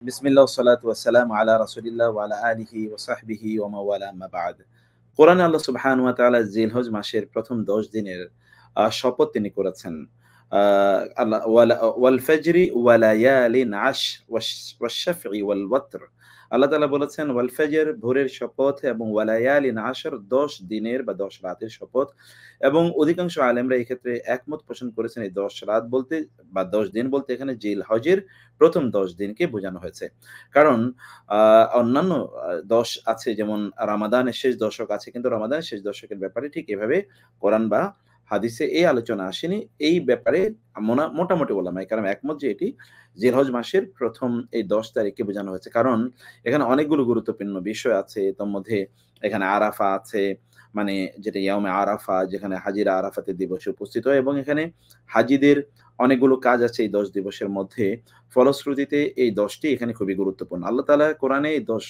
بسم الله والصلاة والسلام على رسول الله وعلى آله وصحبه ومواله ما بعد قرآن الله سبحانه وتعالى زيل هجم عشير بطم دوش دينير شبط تيني كورتسن والفجر وليال عش والشفع والوتر আল্লাহ তালা বলেছেন ওয়ালফেজের ভোরের শপথ এবং ওয়ালায়ালিন আসার দশ দিনের বা দশ রাতের শপথ এবং অধিকাংশ আলেমরা এক্ষেত্রে একমত পোষণ করেছেন এই দশ রাত বলতে বা দশ দিন বলতে এখানে জিল হজের প্রথম দশ দিনকে বোঝানো হয়েছে কারণ অন্যান্য দশ আছে যেমন রামাদানের শেষ দশক আছে কিন্তু রামাদানের শেষ দশকের ব্যাপারে ঠিক এভাবে কোরআন বা হাদিসে এই আলোচনা আসেনি এই ব্যাপারে মোটামুটি বললাম কারণ একমত যে এটি জেলহজ মাসের প্রথম এই দশ তারিখে বোঝানো হয়েছে কারণ এখানে অনেকগুলো গুরুত্বপূর্ণ বিষয় আছে তোর মধ্যে এখানে আরাফা আছে মানে যেটা ইয়ামে আরাফা যেখানে হাজিরা আরাফাতে দিবসে উপস্থিত হয় এবং এখানে হাজিদের অনেকগুলো কাজ আছে এই দশ দিবসের মধ্যে ফলশ্রুতিতে এই দশটি এখানে খুবই গুরুত্বপূর্ণ আল্লাহ তালা কোরআনে এই দশ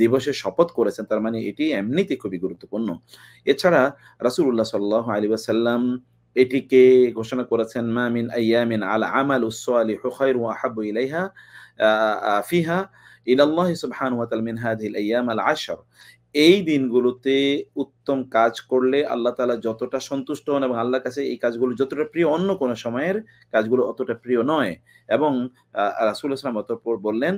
দিবসে শপথ করেছেন তার মানে এটি এমনিতে খুবই গুরুত্বপূর্ণ এছাড়া রাসুল্লাহ সাল্লাহ আলী সাল্লাম এটিকে ঘোষণা করেছেন মামিন আয়ামিন আল আমাল উসলি হুখাইর ওয়াহাবু ইলাইহা ফিহা ইলাল্লাহি সুবহানাহু ওয়া তাআলা মিন হাদিহিল আইয়াম আল আশর এই দিনগুলোতে উত্তম কাজ করলে আল্লাহ তালা যতটা সন্তুষ্ট হন এবং আল্লাহর কাছে এই কাজগুলো যতটা প্রিয় অন্য কোনো সময়ের কাজগুলো অতটা প্রিয় নয় এবং রাসুল ইসলাম অতঃপর বললেন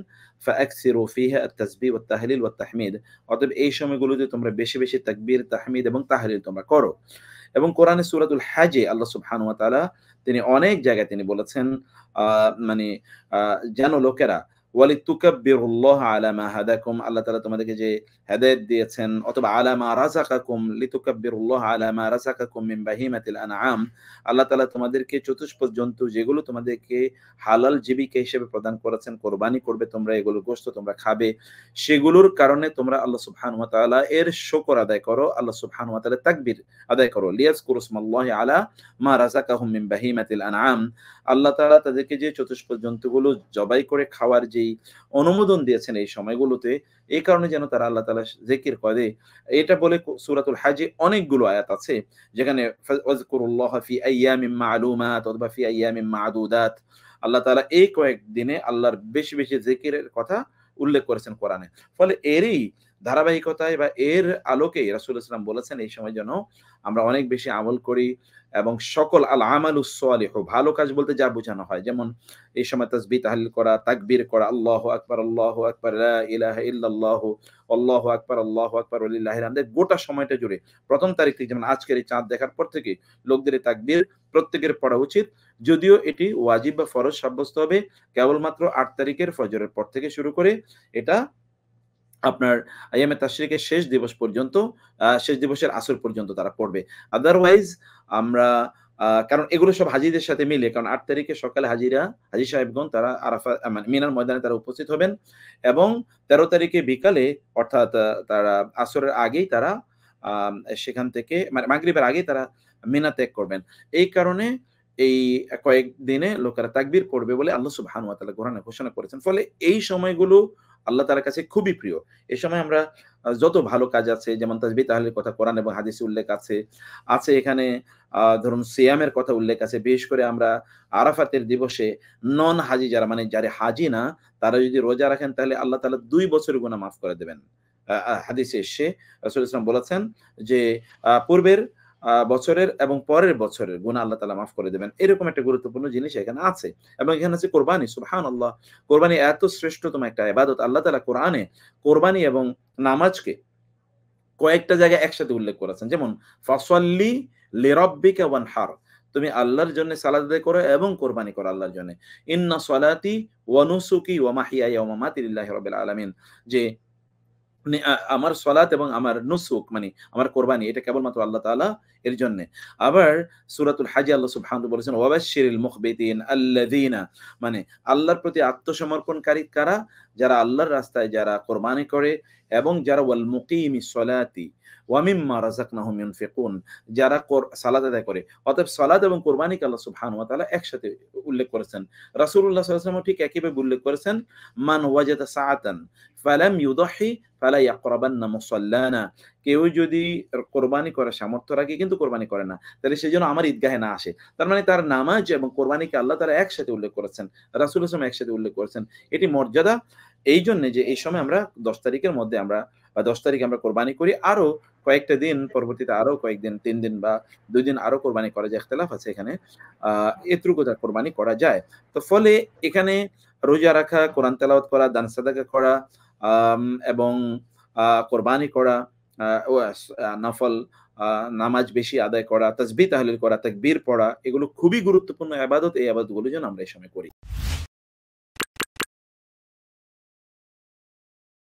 ফাকসিরু ফিহা তাসবিহ ওয়া তাহলিল ও তাহমিদ অতএব এই সময়গুলোতে তোমরা বেশি বেশি তাকবীর তাহমিদ এবং তাহলিল তোমরা করো এবং কোরআনে সুরাতুল হাজে আল্লাহ সুবহান ওয়া তিনি অনেক জায়গায় তিনি বলেছেন মানে যেন লোকেরা হাদাকুম আল্লাহ তাআলা তোমাদেরকে যে হেদায়েত দিয়েছেন অথবা রাযাকাকুম রাযাকাকুম মিন বাহিমাতিল আনআম আল্লাহ তাআলা তোমাদেরকে জন্তু যেগুলো তোমাদেরকে হালাল জীবিকা হিসেবে প্রদান করেছেন কোরবানি করবে তোমরা এগুলো গোশত তোমরা খাবে সেগুলোর কারণে তোমরা আল্লাহ সুবহানাহু ওয়া তাআলা এর শুকর আদায় করো আল্লাহ সুবহানাহু ওয়া তাআলা তাকবীর আদায় করো লিয়াজকুরু ইসমাল্লাহি আলা মা রাযাকাহুম মিন বাহিমাতিল আনআম আল্লাহ তাআলা তাদেরকে যে চতুষ্প জন্তুগুলো জবাই করে খাওয়ার যে এই অনুমোদন দিয়েছেন এই সময়গুলোতে এই কারণে যেন তারা আল্লাহ তালা জেকির করে এটা বলে সুরাতুল হাজি অনেকগুলো আয়াত আছে যেখানে আল্লাহ তালা এই কয়েকদিনে আল্লাহর বেশি বেশি জেকিরের কথা উল্লেখ করেছেন কোরআনে ফলে এরই ধারাবাহিকতায় বা এর আলোকে রাসুল ইসলাম বলেছেন এই সময় যেন আমরা অনেক বেশি আমল করি এবং সকল আল আমাল উসালিহ ভালো কাজ বলতে যা বোঝানো হয় যেমন এই সময় তসবি তাহলিল করা তাকবির করা আল্লাহ আকবর আল্লাহ আকবর ইলাহ ইল্লাহ আল্লাহ আকবর আল্লাহ আকবর আলিল্লাহ আমাদের গোটা সময়টা জুড়ে প্রথম তারিখ থেকে যেমন আজকের এই চাঁদ দেখার পর থেকে লোকদের তাকবির প্রত্যেকের পড়া উচিত যদিও এটি ওয়াজিব বা ফরজ সাব্যস্ত হবে কেবলমাত্র আট তারিখের ফজরের পর থেকে শুরু করে এটা আপনার আইয়ামে তাশরিকের শেষ দিবস পর্যন্ত শেষ দিবসের আসর পর্যন্ত তারা পড়বে আদারওয়াইজ আমরা কারণ এগুলো সব হাজিদের সাথে মিলে কারণ আট তারিখে সকালে হাজিরা হাজি সাহেবগঞ্জ তারা আরাফা মানে মিনার ময়দানে তারা উপস্থিত হবেন এবং তেরো তারিখে বিকালে অর্থাৎ তারা আসরের আগেই তারা সেখান থেকে মানে মাগরীবের আগেই তারা মিনা ত্যাগ করবেন এই কারণে এই কয়েকদিনে লোকেরা তাকবির করবে বলে আল্লাহ সুবহান ওয়া তাআলা কোরআনে ঘোষণা করেছেন ফলে এই সময়গুলো আল্লাহ তার কাছে খুবই প্রিয় এ সময় আমরা যত ভালো কাজ আছে যেমন তাজবি তাহলে কথা কোরআন এবং হাদিস উল্লেখ আছে আছে এখানে ধরুন সিয়ামের কথা উল্লেখ আছে বিশেষ করে আমরা আরাফাতের দিবসে নন হাজি যারা মানে যারা হাজি না তারা যদি রোজা রাখেন তাহলে আল্লাহ তালা দুই বছর গুণা মাফ করে দেবেন হাদিসে এসে রসুল ইসলাম বলেছেন যে পূর্বের বছরের এবং পরের বছরের গুণা আল্লাহ তালা মাফ করে দেবেন এরকম একটা গুরুত্বপূর্ণ জিনিস এখানে আছে এবং এখানে আছে কোরবানি সুবহান আল্লাহ কোরবানি এত শ্রেষ্ঠতম একটা এবাদত আল্লাহ তালা কোরআনে কোরবানি এবং নামাজকে কয়েকটা জায়গায় একসাথে উল্লেখ করেছেন যেমন ফসল্লি লেরব্বিকা ওয়ান হার তুমি আল্লাহর জন্য সালাদ আদায় করো এবং কোরবানি করো আল্লাহর জন্য ইন্না সলাতি ওয়ানুসুকি ওয়ামাহিয়া ওয়ামামাতিল্লাহ রাব্বিল আলামিন যে মানে, আমার সলাত এবং আমার নুসুক মানে আমার কোরবানি এটা কেবলমাত্র আল্লাহ তালা এর জন্য আবার সুরাতুল হাজি আল্লাহ সুহান বলেছেন ওয়াবাশিরিল মুখবিদিন আল্লাদিনা মানে আল্লাহর প্রতি আত্মসমর্পণকারী কারা যারা আল্লাহর রাস্তায় যারা কোরবানি করে এবং যারা ওয়াল মুকিমি সলাতি ওয়ামিম্মা রাজাকনাহুম ইউনফিকুন যারা সালাদ আদায় করে অতএব সালাদ এবং কোরবানিকে আল্লাহ সুবহানাহু ওয়া তাআলা একসাথে উল্লেখ করেছেন রাসূলুল্লাহ সাল্লাল্লাহু ঠিক একইভাবে উল্লেখ করেছেন মান ওয়াজাদা সাআতান ফালাম ইউদাহি ফালা ইয়াকরাবান্না মুসাল্লানা কেউ যদি কোরবানি করার সামর্থ্য রাখে কিন্তু কোরবানি করে না তাহলে সেই জন্য আমার ঈদগাহে না আসে তার মানে তার নামাজ এবং কোরবানিকে আল্লাহ তারা একসাথে উল্লেখ করেছেন রাসুল হোসেন একসাথে উল্লেখ করেছেন এটি মর্যাদা এই জন্য যে এই সময় আমরা দশ তারিখের মধ্যে আমরা বা দশ তারিখ আমরা কোরবানি করি আরও কয়েকটা দিন পরবর্তীতে আরও কয়েকদিন তিন দিন বা দুই দিন আরও কোরবানি করা যায় একতলাফ আছে এখানে এতটুকু তার কোরবানি করা যায় তো ফলে এখানে রোজা রাখা কোরআন তেলাওয়াত করা দান সাদাকা করা এবং কোরবানি করা নফল নামাজ বেশি আদায় করা তাজবি তাহলিল করা তাকবীর পড়া এগুলো খুবই গুরুত্বপূর্ণ আবাদত এই আবাদতগুলো যেন আমরা এই সময় করি